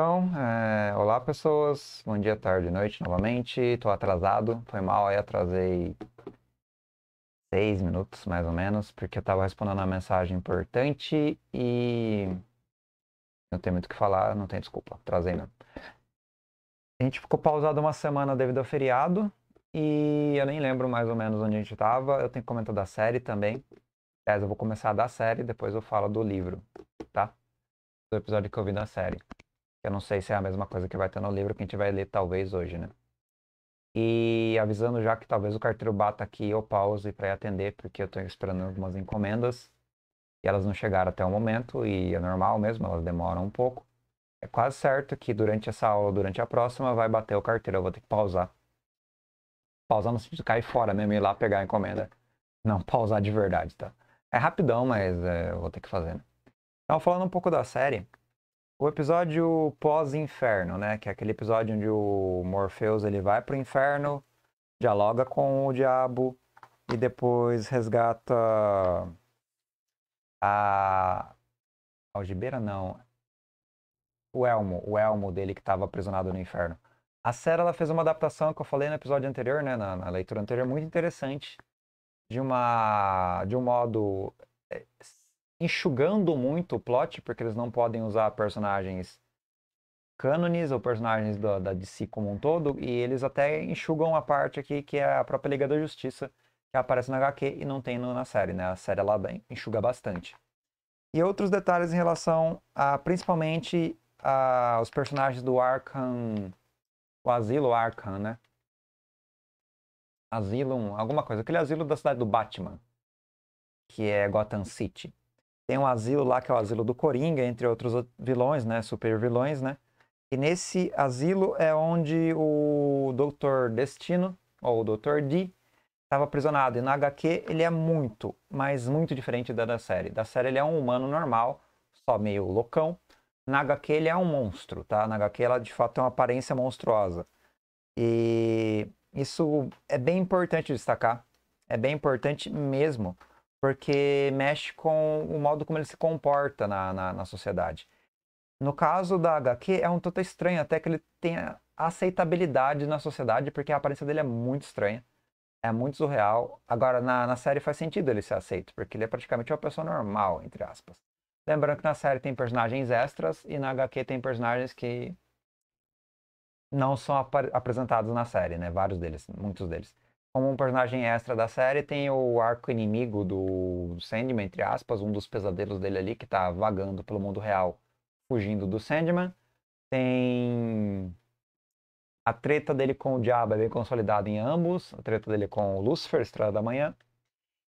Então, é... olá pessoas, bom dia, tarde, noite novamente. Estou atrasado, foi mal, aí atrasei seis minutos mais ou menos, porque eu estava respondendo uma mensagem importante e não tem muito o que falar, não tem desculpa, atrasei mesmo. A gente ficou pausado uma semana devido ao feriado e eu nem lembro mais ou menos onde a gente estava. Eu tenho que comentar da série também. Aliás, eu vou começar da série, depois eu falo do livro, tá? Do episódio que eu vi da série. Eu não sei se é a mesma coisa que vai ter no livro que a gente vai ler talvez hoje, né? E avisando já que talvez o carteiro bata aqui eu pause para atender, porque eu estou esperando algumas encomendas e elas não chegaram até o momento e é normal mesmo, elas demoram um pouco. É quase certo que durante essa aula, durante a próxima, vai bater o carteiro, eu vou ter que pausar. Pausar no sentido de cair fora mesmo, ir lá pegar a encomenda. Não, pausar de verdade, tá? É rapidão, mas é, eu vou ter que fazer, né? Então, falando um pouco da série, o episódio pós-inferno, né? Que é aquele episódio onde o Morpheus ele vai pro inferno, dialoga com o diabo e depois resgata a Algibeira não. O Elmo, o Elmo dele que estava aprisionado no inferno. A Sarah ela fez uma adaptação que eu falei no episódio anterior, né, na, na leitura anterior, muito interessante, de uma de um modo eh, enxugando muito o plot, porque eles não podem usar personagens cânones ou personagens da, da DC como um todo, e eles até enxugam a parte aqui que é a própria Liga da Justiça, que aparece na HQ e não tem no, na série, né? A série ela enxuga bastante. E outros detalhes em relação a, principalmente, a, os personagens do Arkham, o Asilo Arkham, né? Asilo alguma coisa. Aquele asilo da cidade do Batman, que é Gotham City. Tem um asilo lá que é o asilo do Coringa, entre outros vilões, né? Super vilões, né? E nesse asilo é onde o Dr. Destino, ou o Dr. D, estava aprisionado. E na HQ ele é muito, mas muito diferente da da série. Da série ele é um humano normal, só meio loucão. Na HQ ele é um monstro, tá? Na HQ ela de fato tem é uma aparência monstruosa. E isso é bem importante destacar. É bem importante mesmo porque mexe com o modo como ele se comporta na, na, na sociedade. No caso da HQ, é um tanto estranho, até que ele tenha aceitabilidade na sociedade, porque a aparência dele é muito estranha, é muito surreal. Agora, na, na série faz sentido ele ser aceito, porque ele é praticamente uma pessoa normal, entre aspas. Lembrando que na série tem personagens extras e na HQ tem personagens que não são ap apresentados na série, né? Vários deles, muitos deles. Como um personagem extra da série, tem o arco inimigo do Sandman, entre aspas, um dos pesadelos dele ali, que tá vagando pelo mundo real, fugindo do Sandman. Tem a treta dele com o diabo é bem consolidada em ambos, a treta dele com o Lucifer, Estrela da Manhã.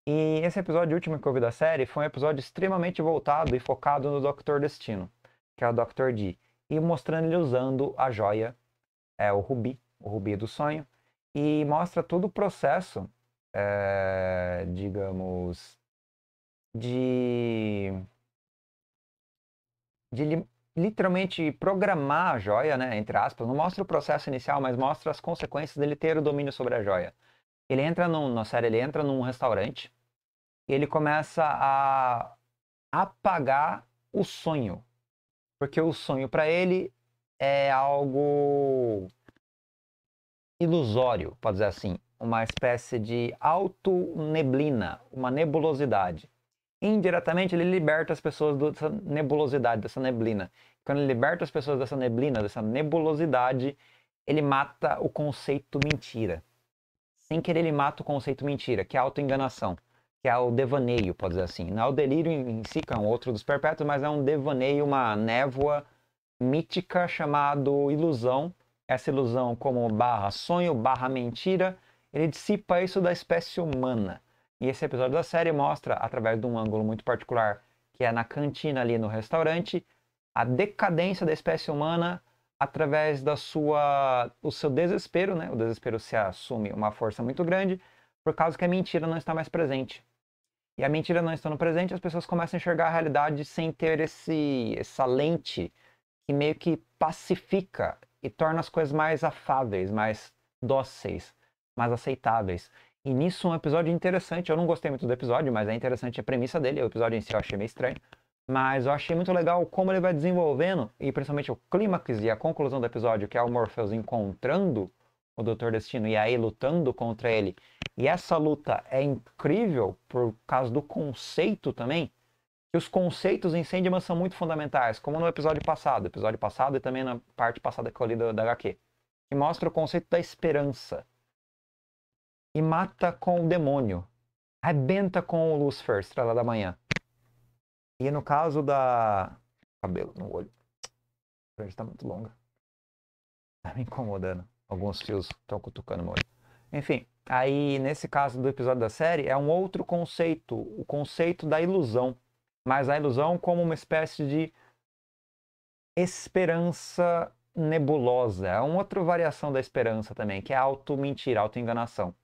E esse episódio último que eu vi da série foi um episódio extremamente voltado e focado no Dr. Destino, que é o Dr. D, e mostrando ele usando a joia, é o rubi, o rubi do sonho, e mostra todo o processo, é, digamos, de, de li, literalmente programar a joia, né, entre aspas, não mostra o processo inicial, mas mostra as consequências dele ter o domínio sobre a joia. Ele entra num, na série, ele entra num restaurante e ele começa a apagar o sonho, porque o sonho para ele é algo ilusório, pode dizer assim, uma espécie de auto-neblina, uma nebulosidade. Indiretamente, ele liberta as pessoas dessa nebulosidade, dessa neblina. Quando ele liberta as pessoas dessa neblina, dessa nebulosidade, ele mata o conceito mentira. Sem querer, ele mata o conceito mentira, que é a enganação, que é o devaneio, pode dizer assim. Não é o delírio em si, que é um outro dos perpétuos, mas é um devaneio, uma névoa mítica chamado ilusão, essa ilusão como barra sonho, barra mentira, ele dissipa isso da espécie humana. E esse episódio da série mostra, através de um ângulo muito particular, que é na cantina ali no restaurante, a decadência da espécie humana através da sua, do seu desespero, né? O desespero se assume uma força muito grande, por causa que a mentira não está mais presente. E a mentira não estando presente, as pessoas começam a enxergar a realidade sem ter esse, essa lente que meio que pacifica e torna as coisas mais afáveis, mais dóceis, mais aceitáveis. E nisso um episódio interessante. Eu não gostei muito do episódio, mas é interessante a premissa dele. O episódio em si eu achei meio estranho. Mas eu achei muito legal como ele vai desenvolvendo, e principalmente o clímax e a conclusão do episódio, que é o Morpheus encontrando o Dr. Destino e aí lutando contra ele. E essa luta é incrível por causa do conceito também que os conceitos em Sandman são muito fundamentais, como no episódio passado, episódio passado e também na parte passada que eu li da, da HQ, que mostra o conceito da esperança. E mata com o demônio. Arrebenta com o Lucifer, Estrela da Manhã. E no caso da... Cabelo no olho. A franja tá muito longa. Tá me incomodando. Alguns fios estão cutucando meu olho. Enfim, aí nesse caso do episódio da série, é um outro conceito. O conceito da ilusão mas a ilusão como uma espécie de esperança nebulosa. É uma outra variação da esperança também, que é auto-mentira, auto-enganação.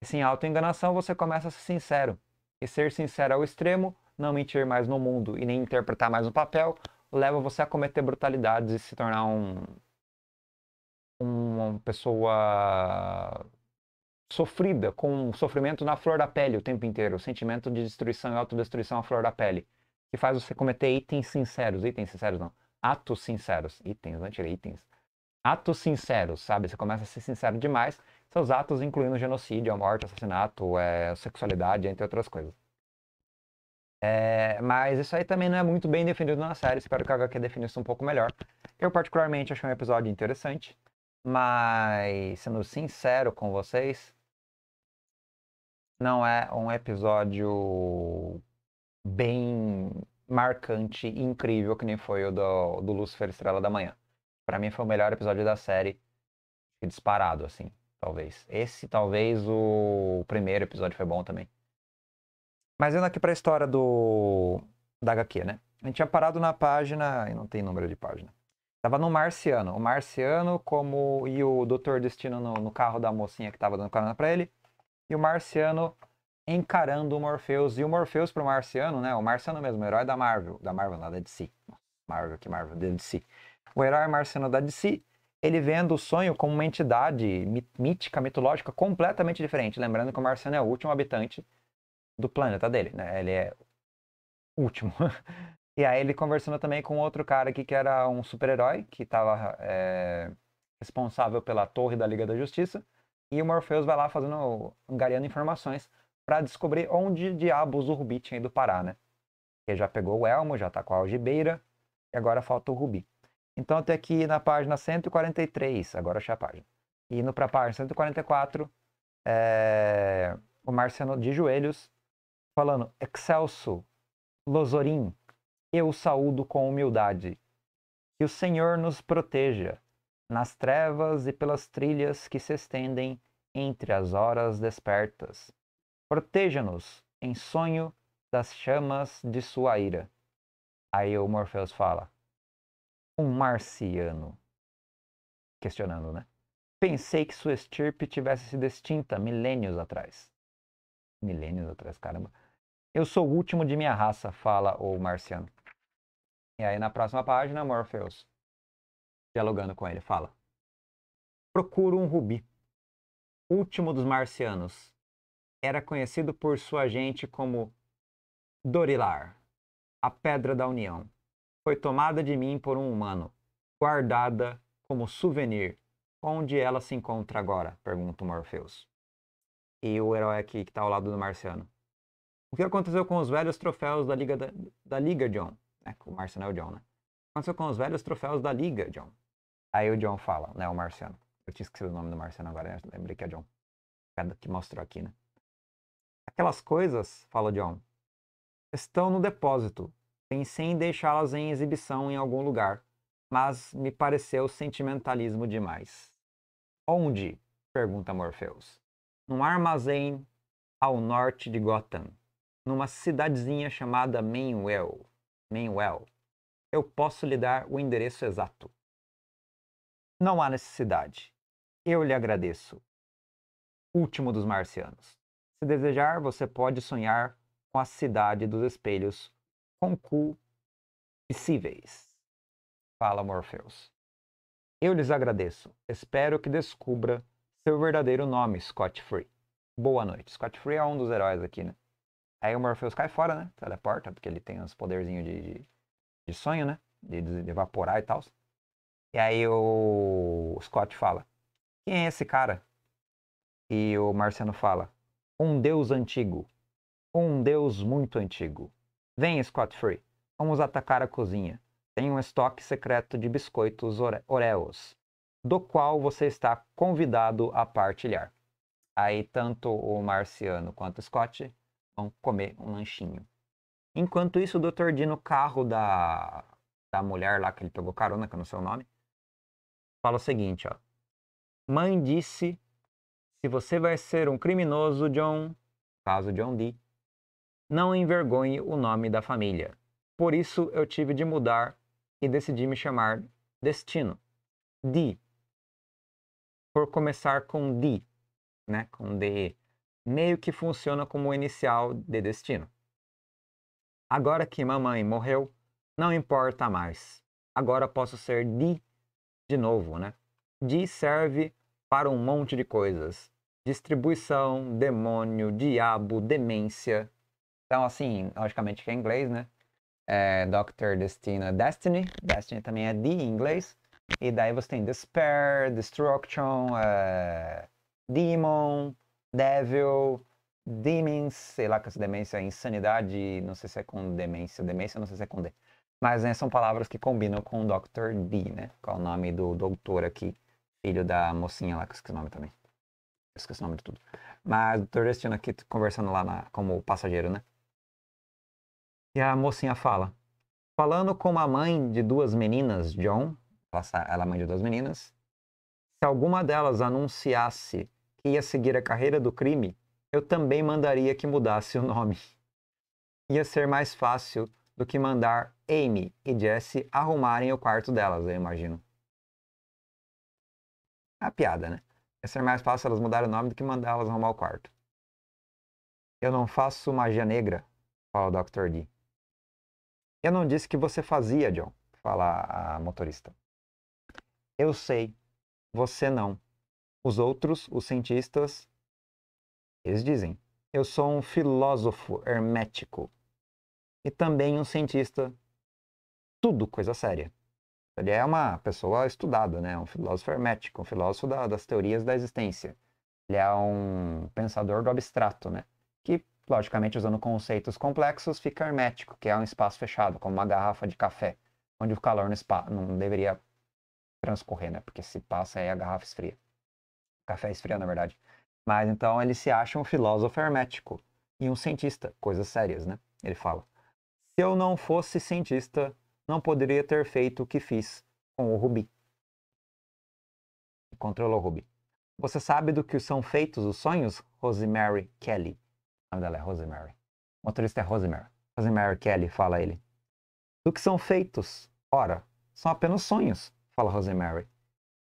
E sem auto-enganação você começa a ser sincero. E ser sincero ao extremo, não mentir mais no mundo e nem interpretar mais no papel, leva você a cometer brutalidades e se tornar um uma pessoa sofrida, com sofrimento na flor da pele o tempo inteiro, o sentimento de destruição e autodestruição à flor da pele que faz você cometer itens sinceros, itens sinceros não, atos sinceros, itens, não tirei itens, atos sinceros, sabe? Você começa a ser sincero demais, seus atos incluindo genocídio, a morte, assassinato, é, sexualidade, entre outras coisas. É, mas isso aí também não é muito bem definido na série, espero que a HQ defina isso um pouco melhor. Eu particularmente achei um episódio interessante, mas sendo sincero com vocês, não é um episódio bem marcante e incrível que nem foi o do, do Lucifer Estrela da Manhã. Para mim foi o melhor episódio da série, disparado, assim, talvez. Esse, talvez, o primeiro episódio foi bom também. Mas indo aqui pra história do da HQ, né? A gente tinha parado na página, e não tem número de página. Tava no Marciano. O Marciano como e o Dr. Destino no, no carro da mocinha que tava dando carona pra ele. E o Marciano encarando o Morpheus. E o Morpheus pro Marciano, né? O Marciano mesmo, o herói da Marvel. Da Marvel, nada de si. Marvel, que Marvel, da DC. O herói marciano da DC, ele vendo o sonho como uma entidade mítica, mitológica, completamente diferente. Lembrando que o marciano é o último habitante do planeta dele, né? Ele é o último. E aí ele conversando também com outro cara aqui que era um super-herói, que estava é, responsável pela torre da Liga da Justiça. E o Morpheus vai lá fazendo, angariando informações para descobrir onde diabos o Rubi tinha ido parar, né? Ele já pegou o elmo, já tá com a algibeira, e agora falta o Rubi. Então até aqui na página 143, agora achei a página. E indo para a página 144, é... o Marciano de joelhos, falando, Excelso, Lozorim, eu saúdo com humildade. Que o Senhor nos proteja nas trevas e pelas trilhas que se estendem entre as horas despertas. Proteja-nos em sonho das chamas de sua ira. Aí o Morpheus fala: Um marciano. Questionando, né? Pensei que sua estirpe tivesse sido extinta milênios atrás. Milênios atrás, caramba. Eu sou o último de minha raça, fala o marciano. E aí na próxima página, Morpheus, dialogando com ele, fala: Procuro um rubi. Último dos marcianos, era conhecido por sua gente como Dorilar, a Pedra da União. Foi tomada de mim por um humano, guardada como souvenir. Onde ela se encontra agora? pergunta o Morpheus. E o herói aqui que está ao lado do Marciano. O que aconteceu com os velhos troféus da Liga, da, da Liga John? É, o Marciano é o John, né? O que aconteceu com os velhos troféus da Liga, John? Aí o John fala, né, o Marciano. Eu tinha esquecido o nome do Marciano agora, né? lembrei que é John. É que mostrou aqui, né? Aquelas coisas, fala John, estão no depósito. Pensei em deixá-las em exibição em algum lugar, mas me pareceu sentimentalismo demais. Onde? pergunta Morpheus. Num armazém ao norte de Gotham, numa cidadezinha chamada Mainwell. Mainwell. Eu posso lhe dar o endereço exato. Não há necessidade. Eu lhe agradeço. Último dos marcianos. Se desejar, você pode sonhar com a cidade dos espelhos concupiscíveis. Fala Morpheus. Eu lhes agradeço. Espero que descubra seu verdadeiro nome, Scott Free. Boa noite. Scott Free é um dos heróis aqui, né? Aí o Morpheus cai fora, né? Teleporta, porque ele tem uns poderzinhos de, de, de sonho, né? De, de evaporar e tal. E aí o Scott fala: Quem é esse cara? E o Marciano fala: um Deus antigo, um Deus muito antigo. Vem, Scott Free, vamos atacar a cozinha. Tem um estoque secreto de biscoitos Oreos, do qual você está convidado a partilhar. Aí tanto o marciano quanto o Scott vão comer um lanchinho. Enquanto isso, o Dr. Dino, no carro da, da mulher lá que ele pegou carona, que eu não sei o nome, fala o seguinte, ó. Mãe disse se você vai ser um criminoso, John, caso John Dee, não envergonhe o nome da família. Por isso eu tive de mudar e decidi me chamar Destino. Dee. Por começar com Dee, né? Com D, Meio que funciona como inicial de destino. Agora que mamãe morreu, não importa mais. Agora posso ser Dee de novo, né? Dee serve para um monte de coisas. Distribuição, demônio, diabo, demência. Então, assim, logicamente que é em inglês, né? É Doctor Destina é Destiny. Destiny também é de inglês. E daí você tem Despair, Destruction, é... Demon, Devil, Demons, sei lá que essa demência é insanidade, não sei se é com demência, demência não sei se é com D. Mas né, são palavras que combinam com Dr. D, né? Que é o nome do doutor aqui filho da mocinha lá, que eu esqueci o nome também. Eu esqueci o nome de tudo. Mas o Dr. Destino aqui conversando lá na, como passageiro, né? E a mocinha fala. Falando com a mãe de duas meninas, John, ela é mãe de duas meninas, se alguma delas anunciasse que ia seguir a carreira do crime, eu também mandaria que mudasse o nome. Ia ser mais fácil do que mandar Amy e Jesse arrumarem o quarto delas, eu imagino. É uma piada, né? Ia ser mais fácil elas mudarem o nome do que mandar elas arrumar o quarto. Eu não faço magia negra, fala o Dr. D. Eu não disse que você fazia, John, fala a motorista. Eu sei, você não. Os outros, os cientistas, eles dizem. Eu sou um filósofo hermético e também um cientista. Tudo coisa séria. Ele é uma pessoa estudada, né? É um filósofo hermético, um filósofo da, das teorias da existência. Ele é um pensador do abstrato, né? Que, logicamente, usando conceitos complexos, fica hermético, que é um espaço fechado, como uma garrafa de café, onde o calor não, spa, não deveria transcorrer, né? Porque se passa, aí a garrafa esfria. O café esfria, na verdade. Mas então ele se acha um filósofo hermético e um cientista, coisas sérias, né? Ele fala: Se eu não fosse cientista, não poderia ter feito o que fiz com o Rubi. Controlou o Rubi. Você sabe do que são feitos os sonhos? Rosemary Kelly. O nome dela é Rosemary. O motorista é Rosemary. Rosemary Kelly, fala ele. Do que são feitos? Ora, são apenas sonhos, fala Rosemary.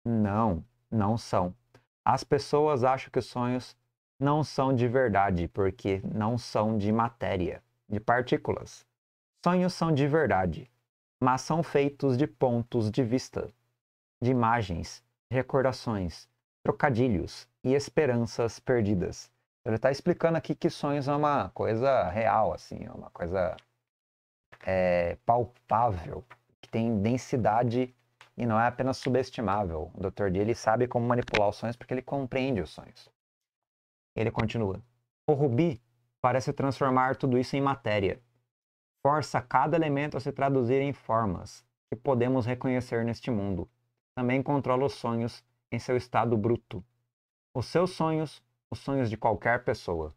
Não, não são. As pessoas acham que os sonhos não são de verdade, porque não são de matéria, de partículas. Sonhos são de verdade mas são feitos de pontos de vista, de imagens, recordações, trocadilhos e esperanças perdidas. Ele está explicando aqui que sonhos é uma coisa real, assim, é uma coisa é, palpável, que tem densidade e não é apenas subestimável. O Dr. D ele sabe como manipular os sonhos porque ele compreende os sonhos. Ele continua. O rubi parece transformar tudo isso em matéria, força cada elemento a se traduzir em formas que podemos reconhecer neste mundo. Também controla os sonhos em seu estado bruto. Os seus sonhos, os sonhos de qualquer pessoa.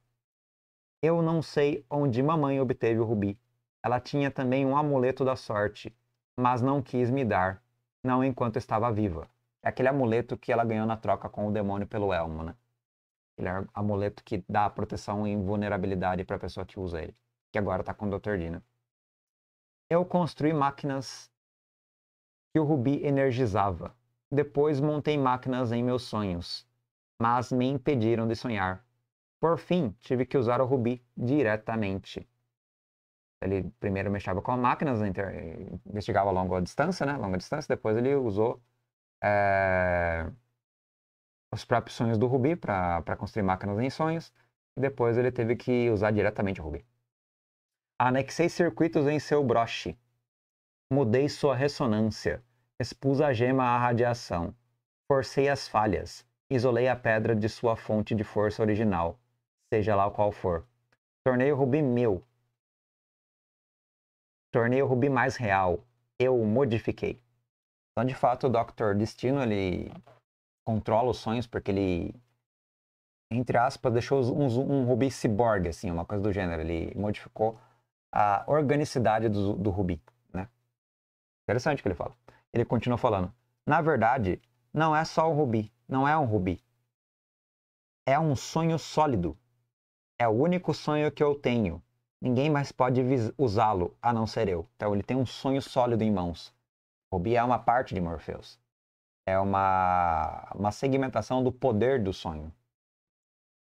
Eu não sei onde mamãe obteve o rubi. Ela tinha também um amuleto da sorte, mas não quis me dar, não enquanto estava viva. É aquele amuleto que ela ganhou na troca com o demônio pelo elmo, né? Aquele é amuleto que dá proteção e invulnerabilidade para a pessoa que usa ele, que agora está com o Dr. Dina. Eu construí máquinas que o rubi energizava. Depois montei máquinas em meus sonhos, mas me impediram de sonhar. Por fim, tive que usar o rubi diretamente. Ele primeiro mexia com máquinas, investigava a longa distância, né? Longa distância. Depois ele usou é, os próprios sonhos do rubi para construir máquinas em sonhos. E depois ele teve que usar diretamente o rubi. Anexei circuitos em seu broche. Mudei sua ressonância. Expus a gema à radiação. Forcei as falhas. Isolei a pedra de sua fonte de força original, seja lá qual for. Tornei o rubi meu. Tornei o rubi mais real. Eu o modifiquei. Então, de fato, o Dr. Destino, ele controla os sonhos porque ele entre aspas, deixou um, um rubi cyborg, assim, uma coisa do gênero. Ele modificou a organicidade do, do Ruby. Né? Interessante o que ele fala. Ele continua falando. Na verdade, não é só o Ruby, não é um Ruby. É um sonho sólido. É o único sonho que eu tenho. Ninguém mais pode usá-lo, a não ser eu. Então ele tem um sonho sólido em mãos. Ruby é uma parte de Morpheus. É uma, uma segmentação do poder do sonho.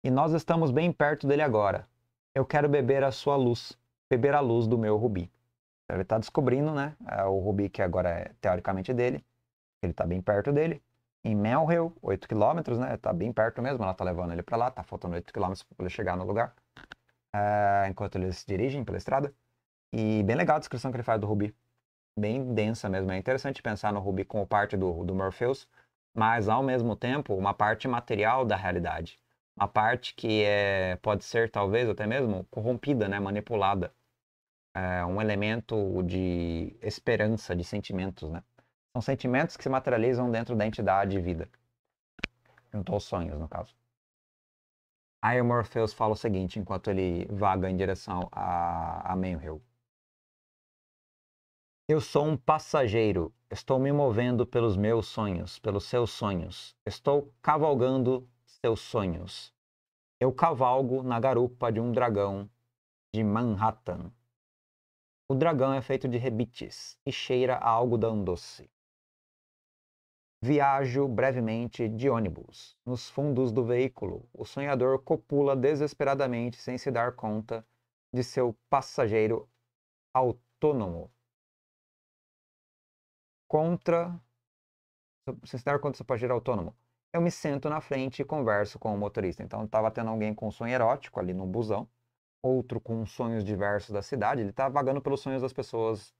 E nós estamos bem perto dele agora. Eu quero beber a sua luz beber a luz do meu Rubi. Então, ele está descobrindo, né? É, o Rubi que agora é teoricamente é dele, ele está bem perto dele. Em Melhill, 8 km, né? Está bem perto mesmo, ela está levando ele para lá, está faltando 8 km para ele chegar no lugar. É, enquanto eles dirigem pela estrada. E bem legal a descrição que ele faz do Rubi. Bem densa mesmo. É interessante pensar no Rubi como parte do, do Morpheus, mas ao mesmo tempo uma parte material da realidade. Uma parte que é, pode ser, talvez, até mesmo corrompida, né? manipulada é, um elemento de esperança, de sentimentos, né? São sentimentos que se materializam dentro da entidade vida. Juntou aos sonhos, no caso. Aí o Morpheus fala o seguinte, enquanto ele vaga em direção a, a Menhill. Eu sou um passageiro, estou me movendo pelos meus sonhos, pelos seus sonhos. Estou cavalgando seus sonhos. Eu cavalgo na garupa de um dragão de Manhattan. O dragão é feito de rebites e cheira a algodão doce. Viajo brevemente de ônibus. Nos fundos do veículo, o sonhador copula desesperadamente sem se dar conta de seu passageiro autônomo. Contra. Sem se dar conta do seu passageiro autônomo. Eu me sento na frente e converso com o motorista. Então, estava tá tendo alguém com sonho erótico ali no busão outro com sonhos diversos da cidade, ele está vagando pelos sonhos das pessoas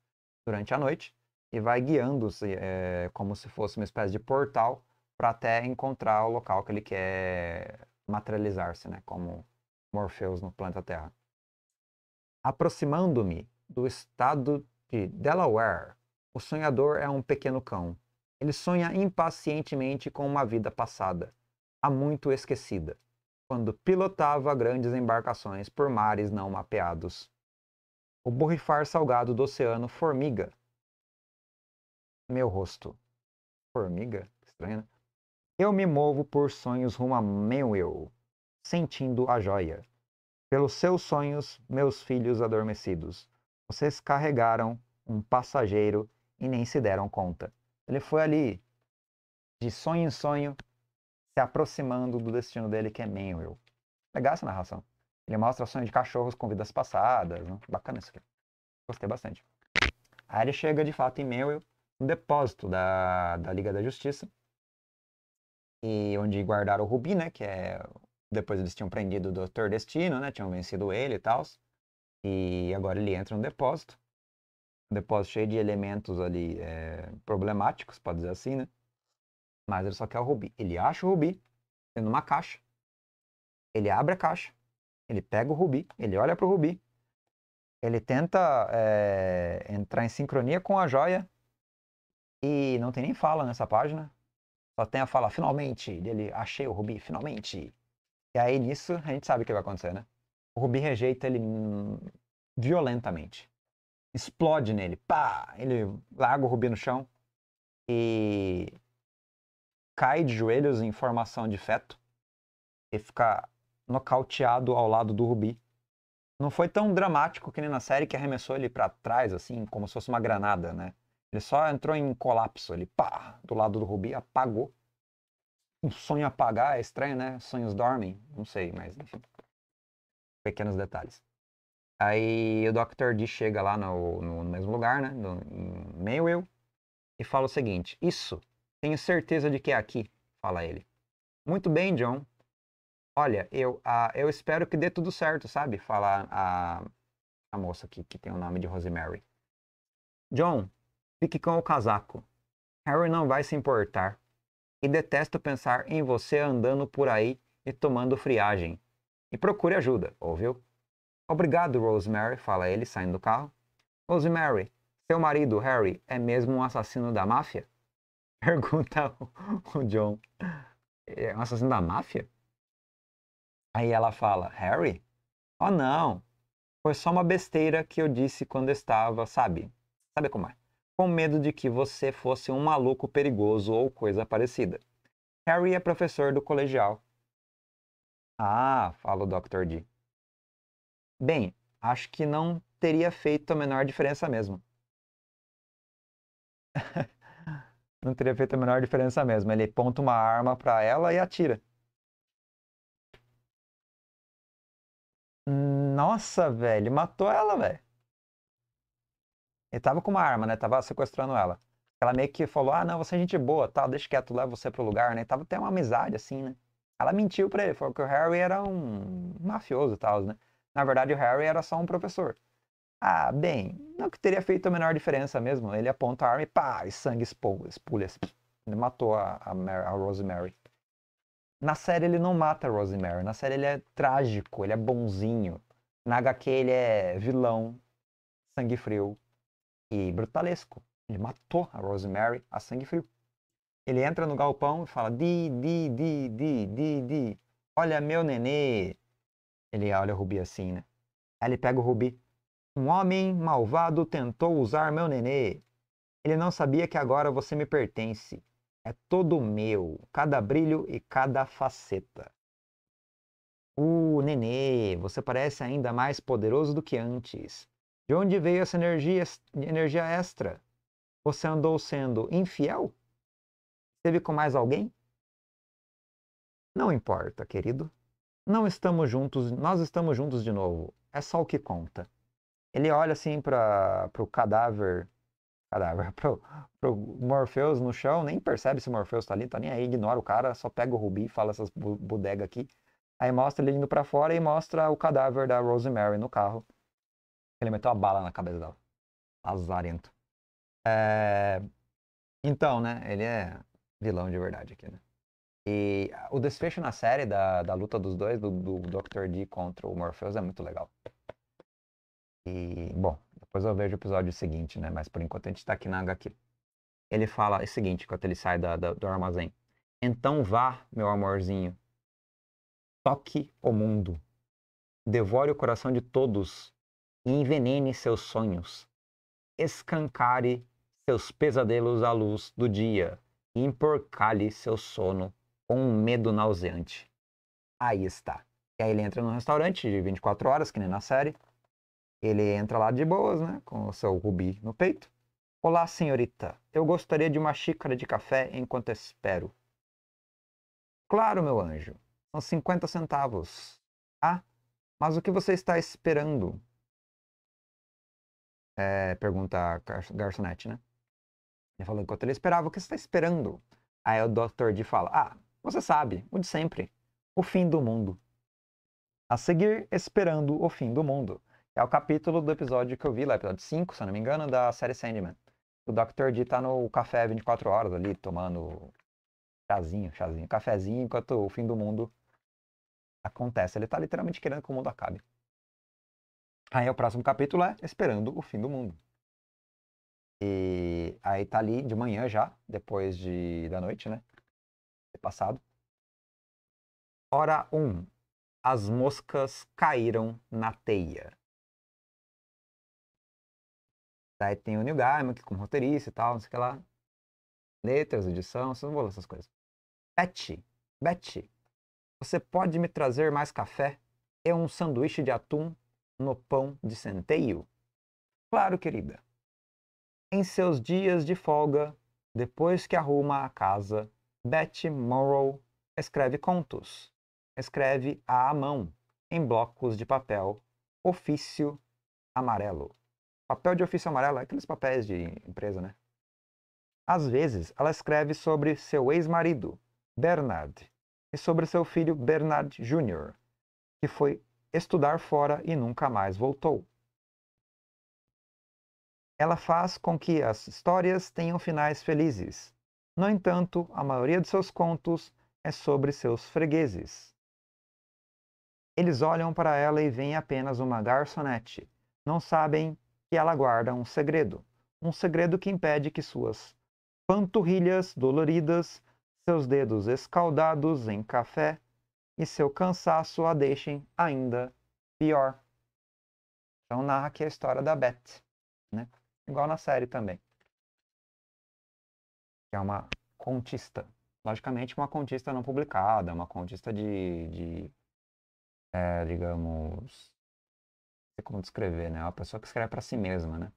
durante a noite e vai guiando-se é, eh, como se fosse uma espécie de portal para até encontrar o local que ele quer materializar-se, né, como Morpheus no planeta Terra. Aproximando-me do estado de Delaware, o sonhador é um pequeno cão. Ele sonha impacientemente com uma vida passada, há muito esquecida quando pilotava grandes embarcações por mares não mapeados. O borrifar salgado do oceano formiga. Meu rosto. Formiga? Estranho, né? Eu me movo por sonhos rumo a meu eu, sentindo a joia. Pelos seus sonhos, meus filhos adormecidos. Vocês carregaram um passageiro e nem se deram conta. Ele foi ali, de sonho em sonho, se aproximando do destino dele, que é Manuel. Legal é essa narração. Ele mostra o sonho de cachorros com vidas passadas. Né? Bacana isso aqui. Gostei bastante. Aí ele chega, de fato, em Manuel, no depósito da, da Liga da Justiça, e onde guardaram o Rubi, né, que é... Depois eles tinham prendido o dr Destino, né, tinham vencido ele e tal. E agora ele entra no depósito. Um depósito cheio de elementos ali é, problemáticos, pode dizer assim, né? mas ele só quer o rubi. Ele acha o rubi dentro uma caixa, ele abre a caixa, ele pega o rubi, ele olha para o rubi, ele tenta é, entrar em sincronia com a joia e não tem nem fala nessa página, só tem a fala finalmente ele achei o rubi, finalmente. E aí nisso a gente sabe o que vai acontecer, né? O rubi rejeita ele violentamente. Explode nele, pá! Ele larga o rubi no chão e cai de joelhos em formação de feto e fica nocauteado ao lado do Rubi. Não foi tão dramático que nem na série que arremessou ele para trás, assim, como se fosse uma granada, né? Ele só entrou em colapso, ele pá, do lado do Rubi, apagou. Um sonho apagar é estranho, né? Sonhos dormem, não sei, mas enfim. Pequenos detalhes. Aí o Dr. D chega lá no, no mesmo lugar, né? No, meio eu e fala o seguinte: Isso tenho certeza de que é aqui, fala ele. Muito bem, John. Olha, eu, uh, eu espero que dê tudo certo, sabe? Fala a, a moça aqui, que tem o nome de Rosemary. John, fique com o casaco. Harry não vai se importar. E detesto pensar em você andando por aí e tomando friagem. E procure ajuda, ouviu? Obrigado, Rosemary, fala ele, saindo do carro. Rosemary, seu marido, Harry, é mesmo um assassino da máfia? Pergunta o, o John. É um assassino da máfia? Aí ela fala, Harry? Oh não, foi só uma besteira que eu disse quando estava, sabe? Sabe como é? Com medo de que você fosse um maluco perigoso ou coisa parecida. Harry é professor do colegial. Ah, fala o Dr. D. Bem, acho que não teria feito a menor diferença mesmo. não teria feito a menor diferença mesmo. Ele aponta uma arma para ela e atira. Nossa, velho, matou ela, velho. Ele tava com uma arma, né? Tava sequestrando ela. Ela meio que falou: Ah, não, você é gente boa, tá, deixa quieto, leva você pro lugar, né? Tava até uma amizade assim, né? Ela mentiu pra ele, falou que o Harry era um mafioso e tal, né? Na verdade, o Harry era só um professor. Ah, bem, não que teria feito a menor diferença mesmo. Ele aponta a arma e pá, e sangue espulha. Assim, ele matou a, a, Mary, a, Rosemary. Na série ele não mata a Rosemary. Na série ele é trágico, ele é bonzinho. Na HQ ele é vilão, sangue frio e brutalesco. Ele matou a Rosemary a sangue frio. Ele entra no galpão e fala: Di, di, di, di, di, di. Olha meu nenê. Ele olha o Rubi assim, né? Aí ele pega o Rubi. Um homem malvado tentou usar meu nenê. Ele não sabia que agora você me pertence. É todo meu, cada brilho e cada faceta. Uh, nenê, você parece ainda mais poderoso do que antes. De onde veio essa energia, energia extra? Você andou sendo infiel? Esteve com mais alguém? Não importa, querido. Não estamos juntos, nós estamos juntos de novo. É só o que conta ele olha assim para o cadáver, cadáver, pro, pro Morpheus no chão, nem percebe se o Morpheus tá ali, tá nem aí, ignora o cara, só pega o Rubi, fala essas bodega aqui. Aí mostra ele indo para fora e mostra o cadáver da Rosemary no carro. Ele meteu uma bala na cabeça dela. Lazarento. É... Então, né, ele é vilão de verdade aqui, né? E o desfecho na série da, da luta dos dois, do, do Dr. D contra o Morpheus, é muito legal. E, bom, depois eu vejo o episódio seguinte, né? Mas por enquanto a gente tá aqui na HQ. Ele fala o seguinte, quando ele sai da, da, do armazém. Então vá, meu amorzinho. Toque o mundo. Devore o coração de todos e envenene seus sonhos. Escancare seus pesadelos à luz do dia e emporcalhe seu sono com um medo nauseante. Aí está. E aí ele entra num restaurante de 24 horas, que nem na série, ele entra lá de boas, né? Com o seu rubi no peito. Olá, senhorita. Eu gostaria de uma xícara de café enquanto espero. Claro, meu anjo. São 50 centavos. Ah, mas o que você está esperando? É, pergunta a garçonete, né? Ele falou, enquanto ele esperava, o que você está esperando? Aí o Dr. D fala, ah, você sabe, o de sempre, o fim do mundo. A seguir, esperando o fim do mundo. É o capítulo do episódio que eu vi lá, episódio 5, se não me engano, da série Sandman. O Dr. D tá no café 24 horas ali, tomando chazinho, chazinho, cafezinho, enquanto o fim do mundo acontece. Ele tá literalmente querendo que o mundo acabe. Aí o próximo capítulo é Esperando o Fim do Mundo. E aí tá ali de manhã já, depois de, da noite, né? Passado. Hora 1. Um, as moscas caíram na teia. Daí tem o Neil Gaiman, que como roteirista e tal, não sei o que lá. Letras, edição, você não vão ler essas coisas. Betty, Betty, você pode me trazer mais café e é um sanduíche de atum no pão de centeio? Claro, querida. Em seus dias de folga, depois que arruma a casa, Betty Morrow escreve contos. Escreve à mão, em blocos de papel, ofício amarelo. Papel de ofício amarelo, aqueles papéis de empresa, né? Às vezes, ela escreve sobre seu ex-marido, Bernard, e sobre seu filho Bernard Jr., que foi estudar fora e nunca mais voltou. Ela faz com que as histórias tenham finais felizes. No entanto, a maioria de seus contos é sobre seus fregueses. Eles olham para ela e veem apenas uma garçonete. Não sabem que ela guarda um segredo. Um segredo que impede que suas panturrilhas doloridas, seus dedos escaldados em café e seu cansaço a deixem ainda pior. Então narra aqui a história da Beth, né? Igual na série também. Que é uma contista. Logicamente, uma contista não publicada, uma contista de, de é, digamos, sei como descrever, né? É uma pessoa que escreve para si mesma, né?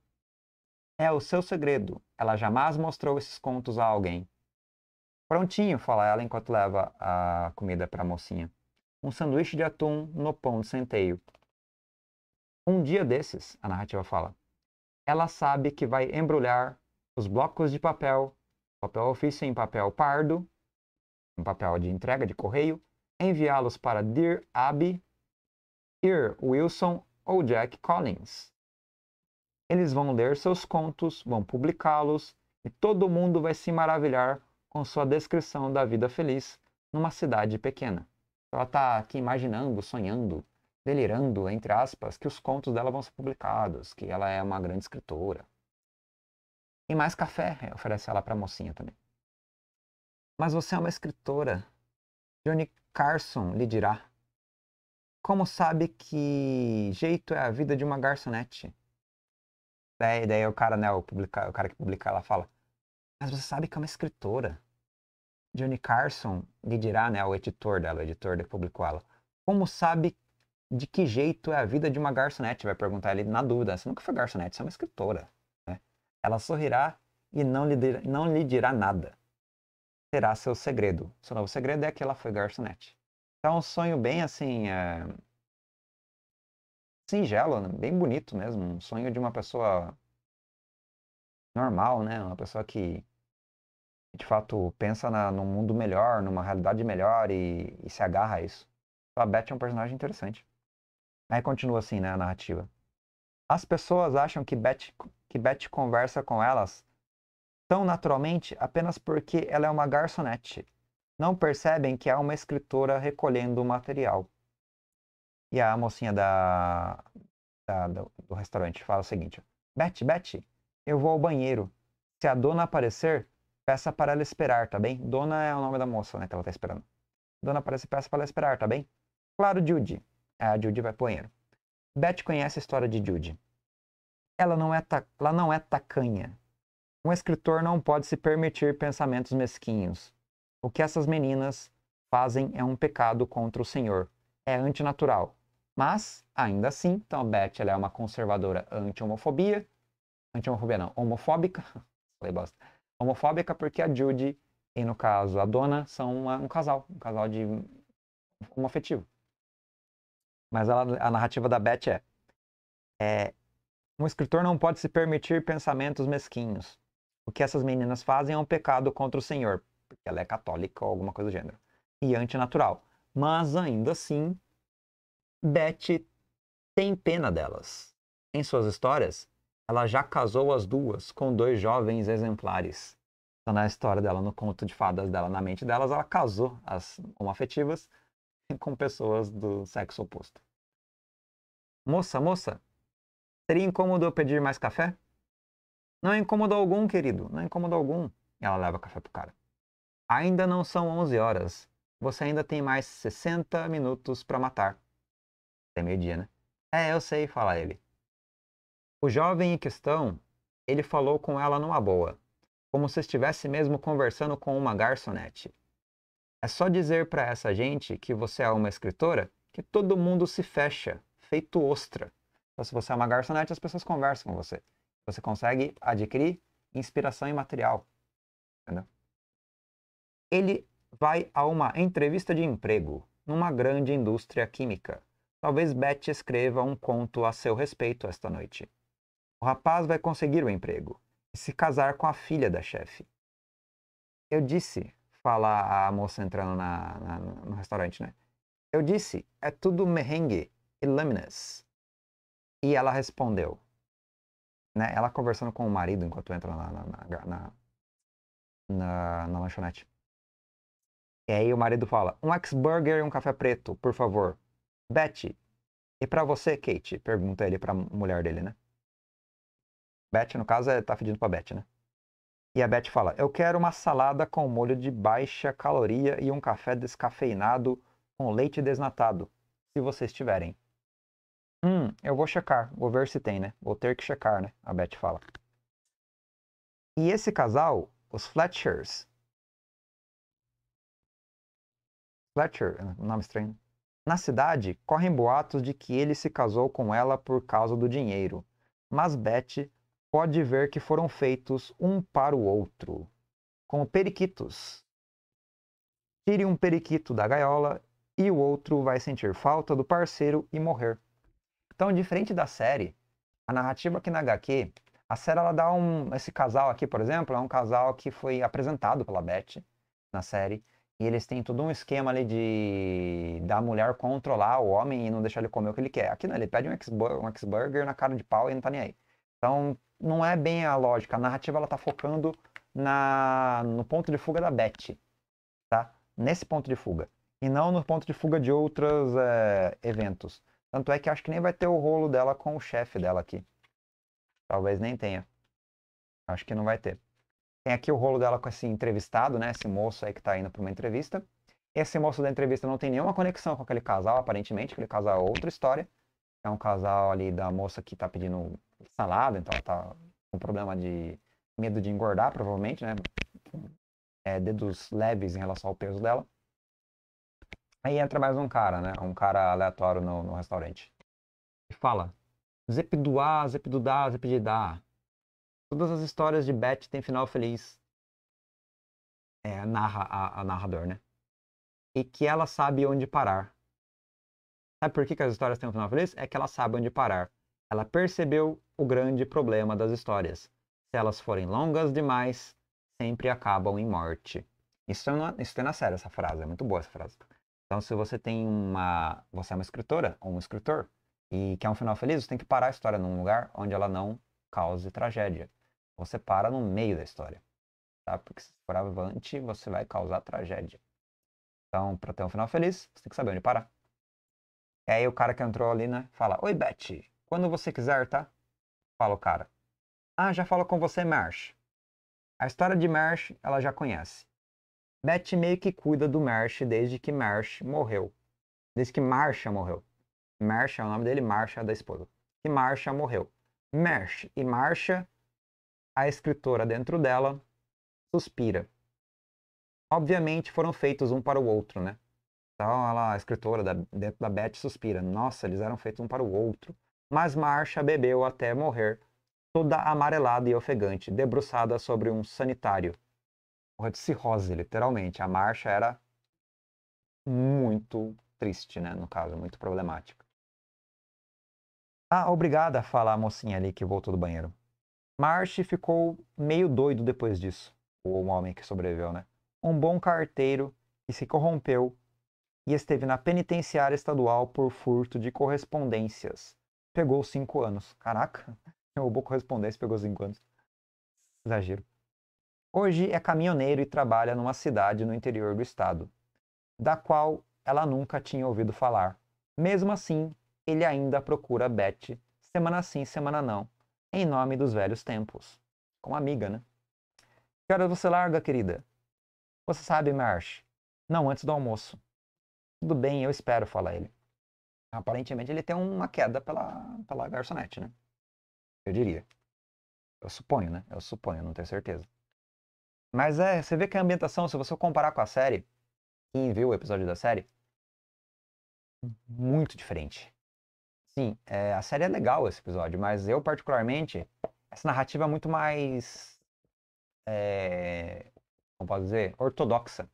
É o seu segredo. Ela jamais mostrou esses contos a alguém. Prontinho, fala ela enquanto leva a comida para a mocinha. Um sanduíche de atum no pão de centeio. Um dia desses, a narrativa fala, ela sabe que vai embrulhar os blocos de papel, papel ofício em papel pardo, um papel de entrega de correio, enviá-los para Dear Abby, Ir Wilson ou Jack Collins. Eles vão ler seus contos, vão publicá-los e todo mundo vai se maravilhar com sua descrição da vida feliz numa cidade pequena. Ela está aqui imaginando, sonhando, delirando, entre aspas, que os contos dela vão ser publicados, que ela é uma grande escritora. E mais café oferece ela para a mocinha também. Mas você é uma escritora. Johnny Carson lhe dirá como sabe que jeito é a vida de uma garçonete? Daí, daí o cara, né, o, publica, o cara que publica, ela fala, mas você sabe que é uma escritora. Johnny Carson lhe dirá, né, o editor dela, o editor que publicou ela, como sabe de que jeito é a vida de uma garçonete? Vai perguntar ele na dúvida. Você nunca foi garçonete, você é uma escritora. Né? Ela sorrirá e não lhe, dirá, não lhe dirá nada. Será seu segredo. Seu novo segredo é que ela foi garçonete. Então, tá um sonho bem assim. É... singelo, né? bem bonito mesmo. Um sonho de uma pessoa normal, né? Uma pessoa que de fato pensa na, num mundo melhor, numa realidade melhor e, e se agarra a isso. Então, a Beth é um personagem interessante. Aí continua assim, né, a narrativa. As pessoas acham que Beth, que Beth conversa com elas tão naturalmente apenas porque ela é uma garçonete não percebem que há uma escritora recolhendo o material. E a mocinha da, da do, do restaurante fala o seguinte: Beth, Beth, eu vou ao banheiro. Se a dona aparecer, peça para ela esperar, tá bem? Dona é o nome da moça, né? Que ela tá esperando. Dona aparece, peça para ela esperar, tá bem? Claro, Judy. A Judy vai pro banheiro. Beth conhece a história de Judy. Ela não é, ta... ela não é tacanha. Um escritor não pode se permitir pensamentos mesquinhos. O que essas meninas fazem é um pecado contra o Senhor. É antinatural. Mas, ainda assim, então a Beth ela é uma conservadora anti-homofobia. Anti-homofobia não, homofóbica. Falei bosta. Homofóbica porque a Judy e, no caso, a Dona são uma, um casal. Um casal de afetivo. Mas ela, a narrativa da Beth é, é... Um escritor não pode se permitir pensamentos mesquinhos. O que essas meninas fazem é um pecado contra o Senhor porque ela é católica ou alguma coisa do gênero. E antinatural. Mas ainda assim, Beth tem pena delas. Em suas histórias, ela já casou as duas com dois jovens exemplares. Então, na história dela, no conto de fadas dela, na mente delas, ela casou as homoafetivas com pessoas do sexo oposto. Moça, moça, seria incômodo eu pedir mais café? Não é incômodo algum, querido, não é incômodo algum. E ela leva café pro cara. Ainda não são 11 horas. Você ainda tem mais 60 minutos para matar. Até meio-dia, né? É, eu sei, fala ele. O jovem em questão, ele falou com ela numa boa, como se estivesse mesmo conversando com uma garçonete. É só dizer para essa gente que você é uma escritora que todo mundo se fecha, feito ostra. Então, se você é uma garçonete, as pessoas conversam com você. Você consegue adquirir inspiração e material. Entendeu? Ele vai a uma entrevista de emprego numa grande indústria química. Talvez Betty escreva um conto a seu respeito esta noite. O rapaz vai conseguir o emprego e se casar com a filha da chefe. Eu disse, fala a moça entrando na, na, no restaurante, né? Eu disse, é tudo merengue e lâminas. E ela respondeu. Né? Ela conversando com o marido enquanto entra na, na, na, na lanchonete. E aí o marido fala: um x burger e um café preto, por favor. Betty, e para você, Kate? Pergunta ele pra mulher dele, né? Beth, no caso, é, tá pedindo pra Beth, né? E a Beth fala: Eu quero uma salada com molho de baixa caloria e um café descafeinado com leite desnatado, se vocês tiverem. Hum, eu vou checar, vou ver se tem, né? Vou ter que checar, né? A Beth fala. E esse casal, os Fletchers, Fletcher, é nome estranho. Na cidade, correm boatos de que ele se casou com ela por causa do dinheiro, mas Beth pode ver que foram feitos um para o outro, como periquitos. Tire um periquito da gaiola e o outro vai sentir falta do parceiro e morrer. Então, diferente da série, a narrativa aqui na HQ, a série ela dá um. Esse casal aqui, por exemplo, é um casal que foi apresentado pela Beth na série e eles têm todo um esquema ali de da mulher controlar o homem e não deixar ele comer o que ele quer. Aqui não, ele pede um X-Burger um na cara de pau e não tá nem aí. Então, não é bem a lógica. A narrativa ela tá focando na no ponto de fuga da Beth, tá? Nesse ponto de fuga. E não no ponto de fuga de outros é, eventos. Tanto é que acho que nem vai ter o rolo dela com o chefe dela aqui. Talvez nem tenha. Acho que não vai ter. Tem aqui o rolo dela com esse entrevistado, né? Esse moço aí que está indo para uma entrevista. Esse moço da entrevista não tem nenhuma conexão com aquele casal, aparentemente. Aquele casal é outra história. É um casal ali da moça que está pedindo salada, então ela tá com problema de medo de engordar, provavelmente, né? É, dedos leves em relação ao peso dela. Aí entra mais um cara, né? Um cara aleatório no, no restaurante. E fala: Zepidudá, Zepidudá, Zepididá. Todas as histórias de Beth têm final feliz. É, narra a, a narrador, né? E que ela sabe onde parar. Sabe por que, que, as histórias têm um final feliz? É que ela sabe onde parar. Ela percebeu o grande problema das histórias. Se elas forem longas demais, sempre acabam em morte. Isso, não, é isso tem na série, essa frase. É muito boa essa frase. Então, se você tem uma. Você é uma escritora ou um escritor e quer um final feliz, você tem que parar a história num lugar onde ela não cause tragédia. Então, você para no meio da história, tá? Porque se for avante, você vai causar tragédia. Então, para ter um final feliz, você tem que saber onde parar. E aí o cara que entrou ali, né, fala: "Oi, Beth. quando você quiser, tá?" Fala o cara. "Ah, já falo com você, Marsh." A história de Marsh, ela já conhece. Beth meio que cuida do Marsh desde que Marsh morreu. Desde que Marsha morreu. Marsha é o nome dele, Marsha é da esposa. E Marsha morreu. Marsh e Marsha a escritora dentro dela suspira. Obviamente foram feitos um para o outro, né? Então ela, a escritora da, dentro da Beth suspira. Nossa, eles eram feitos um para o outro. Mas Marcha bebeu até morrer, toda amarelada e ofegante, debruçada sobre um sanitário. Porra de cirrose, literalmente. A Marcha era muito triste, né? No caso, muito problemática. Ah, obrigada, fala a mocinha ali que voltou do banheiro. Marsh ficou meio doido depois disso, o homem que sobreviveu, né? Um bom carteiro que se corrompeu e esteve na penitenciária estadual por furto de correspondências. Pegou cinco anos. Caraca, roubou correspondência pegou cinco anos. Exagero. Hoje é caminhoneiro e trabalha numa cidade no interior do estado, da qual ela nunca tinha ouvido falar. Mesmo assim, ele ainda procura Beth, semana sim, semana não, em nome dos velhos tempos. Com a amiga, né? Que horas você larga, querida? Você sabe, Marsh? Não, antes do almoço. Tudo bem, eu espero, fala ele. Aparentemente ele tem uma queda pela, pela garçonete, né? Eu diria. Eu suponho, né? Eu suponho, não tenho certeza. Mas é, você vê que a ambientação, se você comparar com a série, quem viu o episódio da série, muito diferente. Sim, é, a série é legal esse episódio, mas eu particularmente, essa narrativa é muito mais. É, como posso dizer? Ortodoxa.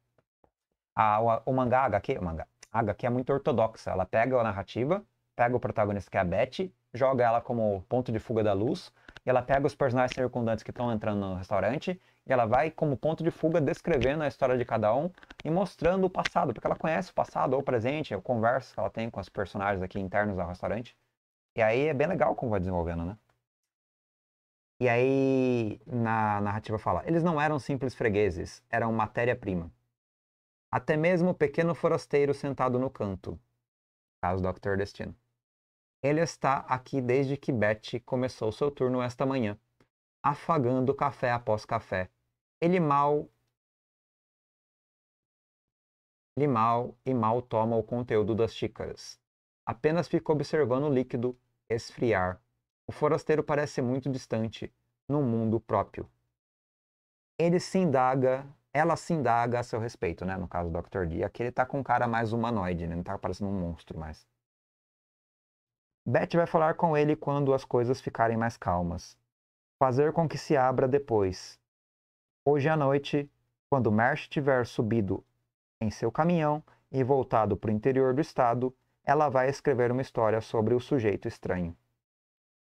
A, o, o mangá HQ, o mangá, a HQ é muito ortodoxa. Ela pega a narrativa, pega o protagonista que é a Beth, joga ela como ponto de fuga da luz, e ela pega os personagens circundantes que estão entrando no restaurante e ela vai como ponto de fuga descrevendo a história de cada um e mostrando o passado, porque ela conhece o passado ou o presente, O conversa que ela tem com os personagens aqui internos ao restaurante. E aí é bem legal como vai desenvolvendo, né? E aí na narrativa fala: eles não eram simples fregueses, eram matéria-prima. Até mesmo o pequeno forasteiro sentado no canto, caso Dr. Destino. Ele está aqui desde que Betty começou seu turno esta manhã, afagando café após café. Ele mal ele mal e mal toma o conteúdo das xícaras. Apenas fica observando o líquido esfriar. O forasteiro parece muito distante, no mundo próprio. Ele se indaga, ela se indaga a seu respeito, né? No caso do Dr. D, aqui ele tá com um cara mais humanoide, né? Não tá parecendo um monstro mais. Beth vai falar com ele quando as coisas ficarem mais calmas. Fazer com que se abra depois. Hoje à noite, quando Marsh tiver subido em seu caminhão e voltado para o interior do estado, ela vai escrever uma história sobre o sujeito estranho.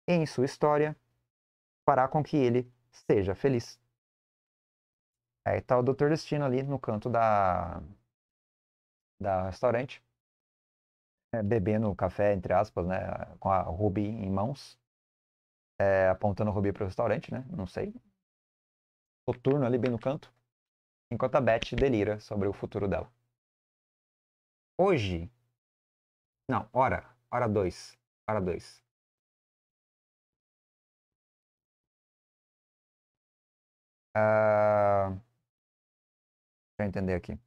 E em sua história, fará com que ele seja feliz. Aí está o Dr. Destino ali no canto da da restaurante é, bebendo café, entre aspas, né, com a Ruby em mãos, é, apontando o Ruby para o restaurante, né, não sei. Soturno ali bem no canto, enquanto a Beth delira sobre o futuro dela. Hoje, não, hora, hora 2, hora 2. Uh... Ah, deixa eu entender aqui.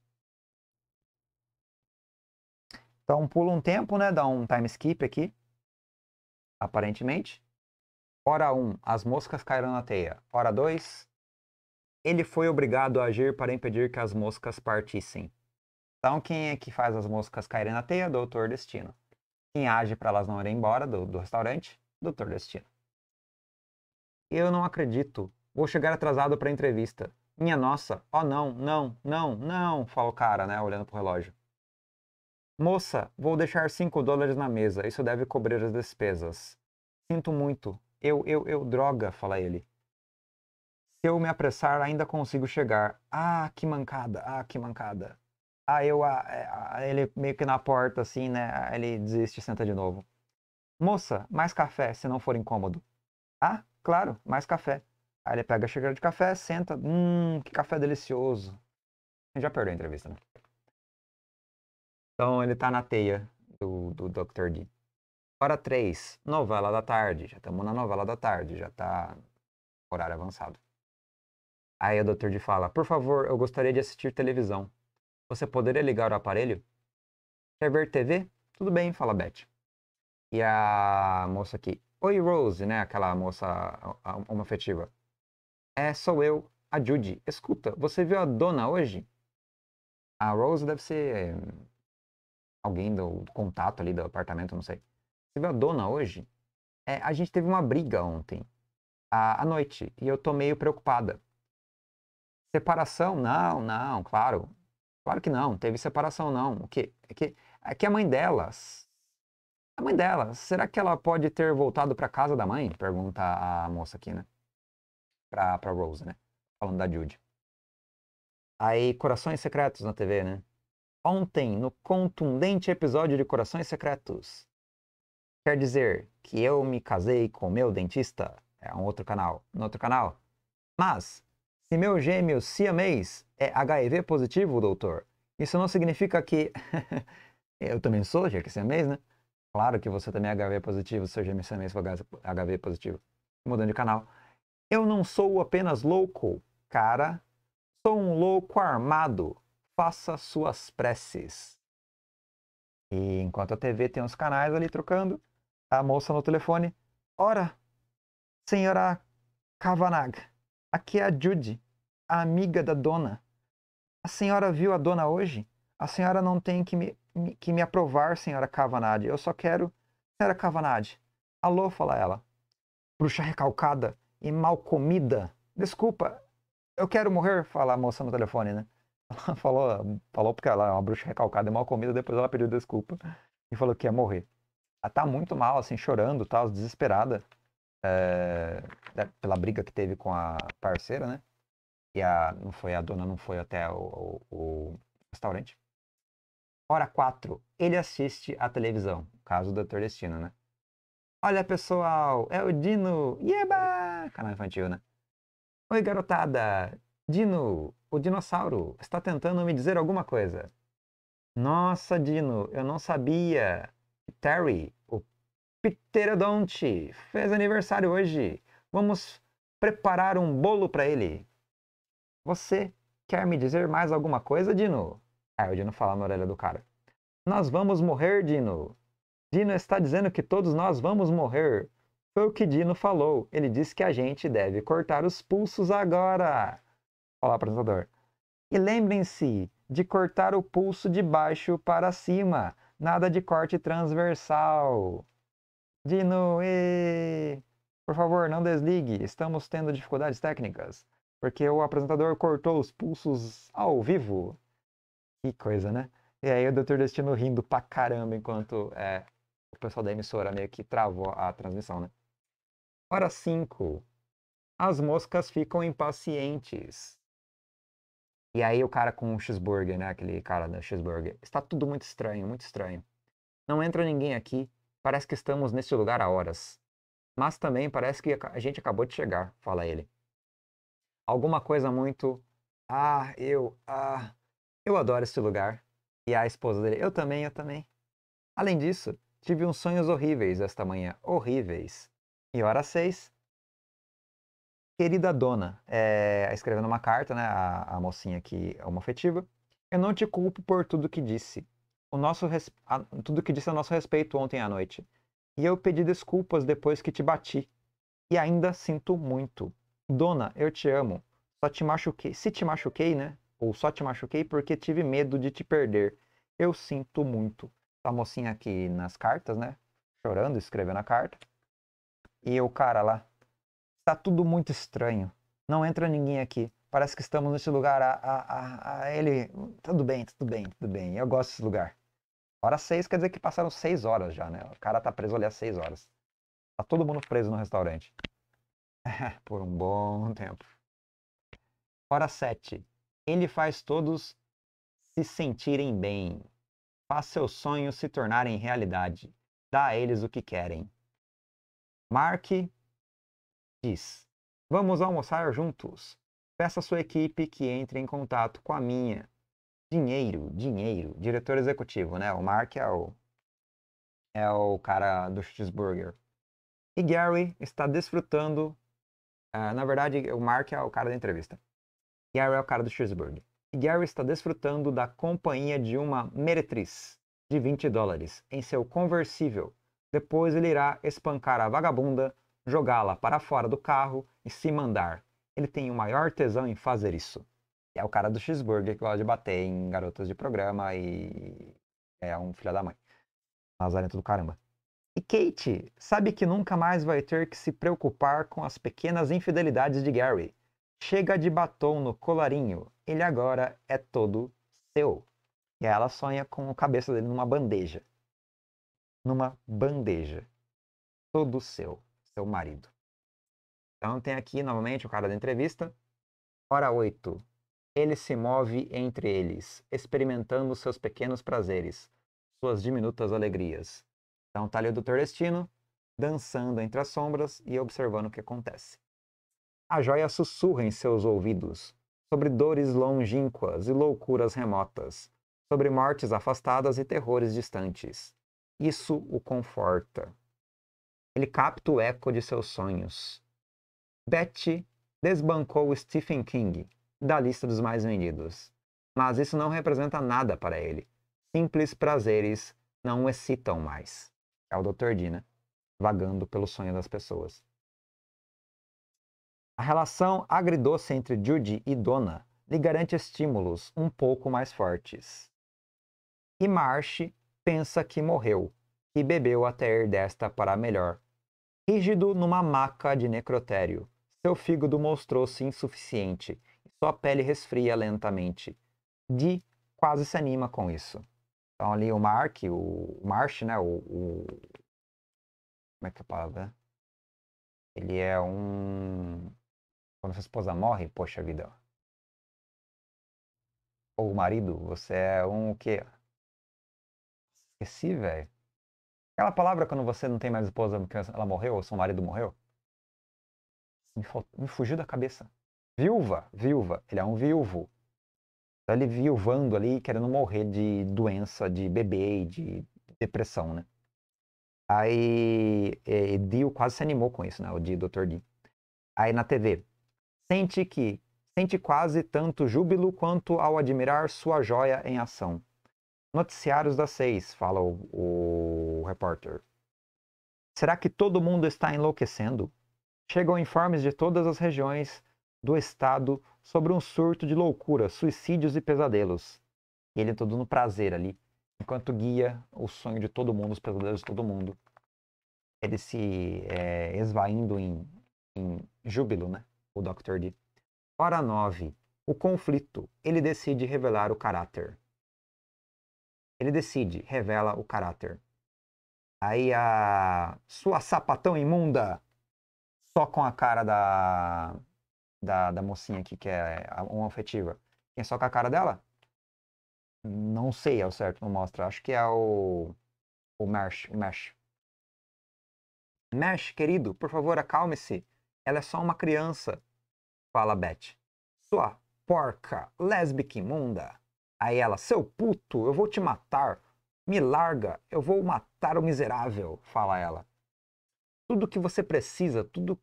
Então pula um tempo, né? Dá um time skip aqui. Aparentemente. Hora 1, um, as moscas caíram na teia. Hora 2, ele foi obrigado a agir para impedir que as moscas partissem. Então quem é que faz as moscas caírem na teia? Doutor Destino. Quem age para elas não irem embora do, do restaurante? Doutor Destino. Eu não acredito. Vou chegar atrasado para a entrevista. Minha nossa, oh não, não, não, não, fala o cara, né, olhando para o relógio. Moça, vou deixar 5 dólares na mesa. Isso deve cobrir as despesas. Sinto muito. Eu, eu, eu, droga, fala ele. Se eu me apressar, ainda consigo chegar. Ah, que mancada, ah, que mancada. Ah, eu, ah, é, ah ele meio que na porta, assim, né? Ah, ele desiste e senta de novo. Moça, mais café, se não for incômodo. Ah, claro, mais café. Aí ele pega a xícara de café, senta. Hum, que café delicioso. Já perdeu a entrevista, né? Então ele tá na teia do, do Dr. D. Hora 3, novela da tarde. Já estamos na novela da tarde, já tá horário avançado. Aí o Dr. D fala: Por favor, eu gostaria de assistir televisão. Você poderia ligar o aparelho? Quer ver TV? Tudo bem, fala Beth. E a moça aqui: Oi, Rose, né? Aquela moça uma afetiva. É, sou eu, a Judy. Escuta, você viu a dona hoje? A Rose deve ser eh, alguém do, do contato ali do apartamento, não sei. Você viu a dona hoje? É, a gente teve uma briga ontem, à, à noite, e eu tô meio preocupada. Separação? Não, não, claro. Claro que não, teve separação não. O que é que é que a mãe delas a mãe dela, será que ela pode ter voltado para casa da mãe? Pergunta a moça aqui, né? Pra, pra Rose, né? Falando da Jude. Aí, Corações Secretos na TV, né? ontem no contundente episódio de Corações Secretos. Quer dizer que eu me casei com meu dentista? É um outro canal, no outro canal. Mas, se meu gêmeo siamês é HIV positivo, doutor, isso não significa que... eu também sou, já que é siamês, né? Claro que você também é HIV positivo, seu gêmeo siamês for HIV positivo. Mudando de canal. Eu não sou apenas louco, cara. Sou um louco armado faça suas preces. E enquanto a TV tem os canais ali trocando, a moça no telefone, ora, senhora Kavanagh, aqui é a Judy, a amiga da dona. A senhora viu a dona hoje? A senhora não tem que me, que me aprovar, senhora Kavanagh. Eu só quero... Senhora Kavanagh, alô, fala ela. Bruxa recalcada e mal comida. Desculpa, eu quero morrer, fala a moça no telefone, né? Ela falou, falou porque ela é uma bruxa recalcada, é mal comida, depois ela pediu desculpa e falou que ia morrer. Ela tá muito mal, assim, chorando, tal, desesperada. Eh, é, pela briga que teve com a parceira, né? E a, não foi, a dona não foi até o, o, o restaurante. Hora 4. Ele assiste à televisão. Caso da Destino, né? Olha, pessoal, é o Dino. Yeba! Canal infantil, né? Oi, garotada! Dino, o dinossauro está tentando me dizer alguma coisa. Nossa, Dino, eu não sabia. Terry, o pterodonte, fez aniversário hoje. Vamos preparar um bolo para ele. Você quer me dizer mais alguma coisa, Dino? Aí o Dino fala na orelha do cara. Nós vamos morrer, Dino. Dino está dizendo que todos nós vamos morrer. Foi o que Dino falou. Ele disse que a gente deve cortar os pulsos agora falar apresentador. E lembrem-se de cortar o pulso de baixo para cima, nada de corte transversal. Dino, e... por favor, não desligue, estamos tendo dificuldades técnicas, porque o apresentador cortou os pulsos ao vivo. Que coisa, né? E aí o Dr. Destino rindo pra caramba enquanto é, o pessoal da emissora meio que travou a transmissão, né? Hora 5. As moscas ficam impacientes. E aí o cara com o cheeseburger, né? Aquele cara da cheeseburger. Está tudo muito estranho, muito estranho. Não entra ninguém aqui. Parece que estamos nesse lugar há horas. Mas também parece que a gente acabou de chegar, fala ele. Alguma coisa muito. Ah, eu. Ah. Eu adoro esse lugar. E a esposa dele. Eu também, eu também. Além disso, tive uns sonhos horríveis esta manhã. Horríveis. E hora seis, Querida dona, é, escrevendo uma carta, né, a, a mocinha que é uma afetiva, eu não te culpo por tudo que disse. O nosso res... a... tudo que disse a é nosso respeito ontem à noite. E eu pedi desculpas depois que te bati. E ainda sinto muito. Dona, eu te amo. Só te machuquei. Se te machuquei, né? Ou só te machuquei porque tive medo de te perder. Eu sinto muito. A mocinha aqui nas cartas, né? Chorando, escrevendo a carta. E o cara lá, Está tudo muito estranho. Não entra ninguém aqui. Parece que estamos nesse lugar. A, ah, a, ah, a, ah, a ele. Tudo bem, tudo bem, tudo bem. Eu gosto desse lugar. Hora seis quer dizer que passaram seis horas já, né? O cara tá preso ali há seis horas. Tá todo mundo preso no restaurante. Por um bom tempo. Hora sete Ele faz todos se sentirem bem. Faz seus sonhos se tornarem realidade. Dá a eles o que querem. Marque diz: Vamos almoçar juntos. Peça à sua equipe que entre em contato com a minha. Dinheiro, dinheiro. Diretor executivo, né? O Mark é o, é o cara do cheeseburger. E Gary está desfrutando. Uh, na verdade, o Mark é o cara da entrevista. Gary é o cara do cheeseburger. E Gary está desfrutando da companhia de uma meretriz de 20 dólares em seu conversível. Depois ele irá espancar a vagabunda jogá-la para fora do carro e se mandar. Ele tem o maior tesão em fazer isso. É o cara do cheeseburger que gosta de bater em garotas de programa e é um filho da mãe. Lazarento do caramba. E Kate sabe que nunca mais vai ter que se preocupar com as pequenas infidelidades de Gary. Chega de batom no colarinho, ele agora é todo seu. E aí ela sonha com a cabeça dele numa bandeja. Numa bandeja. Todo seu seu marido. Então tem aqui novamente o cara da entrevista. Hora 8. Ele se move entre eles, experimentando seus pequenos prazeres, suas diminutas alegrias. Então tá ali o Dr. Destino, dançando entre as sombras e observando o que acontece. A joia sussurra em seus ouvidos, sobre dores longínquas e loucuras remotas, sobre mortes afastadas e terrores distantes. Isso o conforta ele capta o eco de seus sonhos. Betty desbancou Stephen King da lista dos mais vendidos. Mas isso não representa nada para ele. Simples prazeres não o excitam mais. É o Dr. Dina né? vagando pelo sonho das pessoas. A relação agridoce entre Judy e Donna lhe garante estímulos um pouco mais fortes. E Marsh pensa que morreu e bebeu até ir desta para melhor. Rígido numa maca de necrotério, seu fígado mostrou-se insuficiente e sua pele resfria lentamente. Di quase se anima com isso. Então ali o Mark, o Marsh, né, o, o... como é que é a palavra? Ele é um... Quando sua esposa morre, poxa vida. Ou o marido, você é um o quê? Esqueci, velho. Aquela palavra quando você não tem mais esposa porque ela morreu ou seu marido morreu? Me, me fugiu da cabeça. Viúva, viúva. Ele é um viúvo. Tá ele viuvando ali, querendo morrer de doença, de bebê e de depressão, né? Aí e Dio quase se animou com isso, né? O Dio, Dr. Dio. Aí na TV. Sente que sente quase tanto júbilo quanto ao admirar sua joia em ação. Noticiários das seis, fala o, o repórter. Será que todo mundo está enlouquecendo? Chegam informes de todas as regiões do estado sobre um surto de loucura, suicídios e pesadelos. E ele todo no prazer ali, enquanto guia o sonho de todo mundo, os pesadelos de todo mundo. Ele se é, esvaindo em, em júbilo, né? O Dr. D. Hora 9. O conflito. Ele decide revelar o caráter. Ele decide, revela o caráter. Aí a sua sapatão imunda, só com a cara da, da, da mocinha aqui, que é uma afetiva. Quem é só com a cara dela? Não sei ao é certo, não mostra. Acho que é o. O Mersh. O Mersh. querido, por favor, acalme-se. Ela é só uma criança. Fala Beth. Sua porca lésbica imunda. Aí ela, seu puto, eu vou te matar. Me larga, eu vou matar o miserável, fala ela. Tudo que você precisa, tudo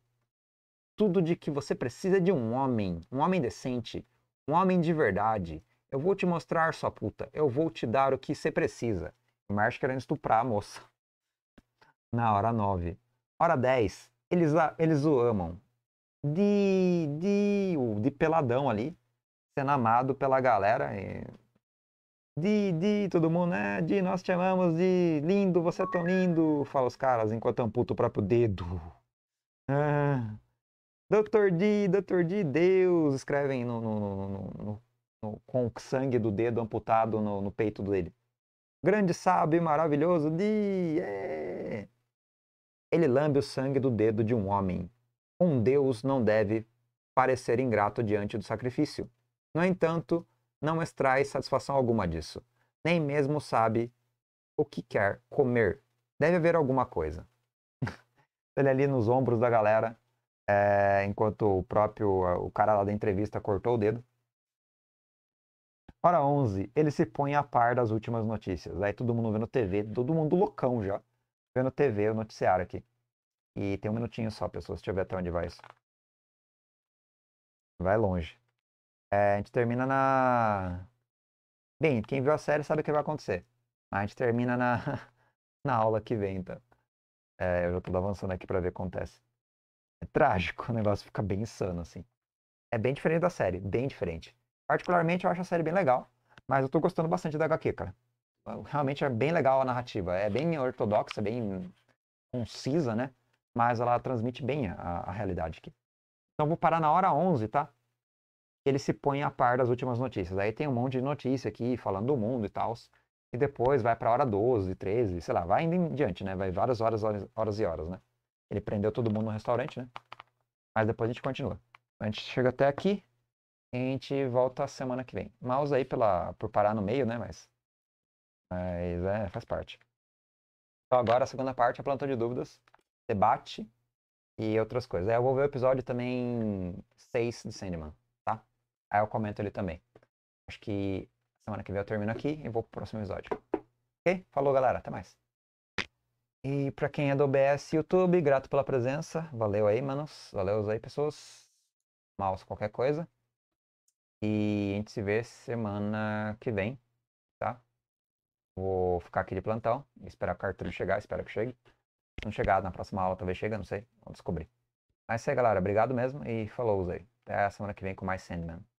tudo de que você precisa é de um homem, um homem decente, um homem de verdade. Eu vou te mostrar, sua puta, eu vou te dar o que você precisa. O Marsh querendo estuprar a moça. Na hora 9. Hora 10. Eles, eles o amam. De, de, de peladão ali, sendo amado pela galera. E Di, Di, todo mundo, né? Di, nós te amamos, Di, lindo, você é tão lindo, fala os caras enquanto amputa o próprio dedo. Ah, Dr. Di, Dr. Di, Deus, escrevem no, no, no, no, com o sangue do dedo amputado no, peito dele. Grande sábio maravilhoso, Di, é. Ele lambe o sangue do dedo de um homem. Um Deus não deve parecer ingrato diante do sacrifício. No entanto, não extrai satisfação alguma disso. Nem mesmo sabe o que quer comer. Deve haver alguma coisa. Ele ali nos ombros da galera, é, enquanto o próprio o cara lá da entrevista cortou o dedo. Hora 11, ele se põe a par das últimas notícias. Aí todo mundo vendo TV, todo mundo loucão já. Vendo TV, o noticiário aqui. E tem um minutinho só, deixa eu ver até onde vai isso. Vai longe. É, a gente termina na. Bem, quem viu a série sabe o que vai acontecer. A gente termina na, na aula que vem, então. É, eu já tô avançando aqui para ver o que acontece. É trágico, o negócio fica bem insano, assim. É bem diferente da série, bem diferente. Particularmente, eu acho a série bem legal, mas eu tô gostando bastante da HQ, cara. Realmente é bem legal a narrativa. É bem ortodoxa, bem concisa, né? Mas ela transmite bem a, a realidade aqui. Então, vou parar na hora 11, tá? ele se põe a par das últimas notícias. Aí tem um monte de notícia aqui falando do mundo e tal. E depois vai para a hora 12, 13, sei lá, vai indo em diante, né? Vai várias horas, horas, horas e horas, né? Ele prendeu todo mundo no restaurante, né? Mas depois a gente continua. A gente chega até aqui a gente volta semana que vem. Mouse aí pela, por parar no meio, né? Mas, mas é, faz parte. Então agora a segunda parte é plantão de dúvidas, debate e outras coisas. É, eu vou ver o episódio também 6 de Sandman. Aí eu comento ele também. Acho que semana que vem eu termino aqui e vou pro próximo episódio. Ok? Falou, galera. Até mais. E pra quem é do OBS YouTube, grato pela presença. Valeu aí, manos. Valeu aí, pessoas. Mouse, qualquer coisa. E a gente se vê semana que vem, tá? Vou ficar aqui de plantão, esperar a cartulho chegar, espero que chegue. Se não chegar na próxima aula, talvez chegue, não sei. Vou descobrir. Mas é isso aí, galera. Obrigado mesmo e falou aí. Até a semana que vem com mais Sandman.